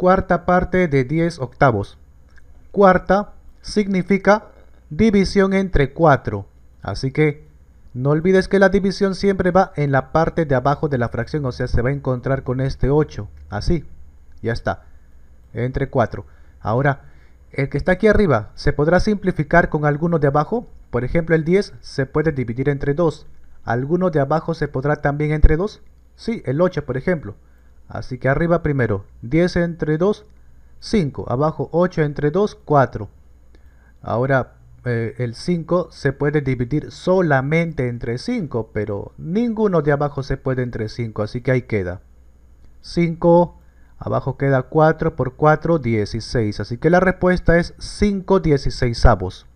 cuarta parte de 10 octavos. Cuarta significa división entre 4. Así que no olvides que la división siempre va en la parte de abajo de la fracción, o sea, se va a encontrar con este 8. Así, ya está, entre 4. Ahora, el que está aquí arriba, ¿se podrá simplificar con alguno de abajo? Por ejemplo, el 10 se puede dividir entre 2. ¿Alguno de abajo se podrá también entre 2? Sí, el 8, por ejemplo. Así que arriba primero, 10 entre 2, 5. Abajo 8 entre 2, 4. Ahora eh, el 5 se puede dividir solamente entre 5, pero ninguno de abajo se puede entre 5, así que ahí queda. 5, abajo queda 4 por 4, 16. Así que la respuesta es 5 dieciséisavos.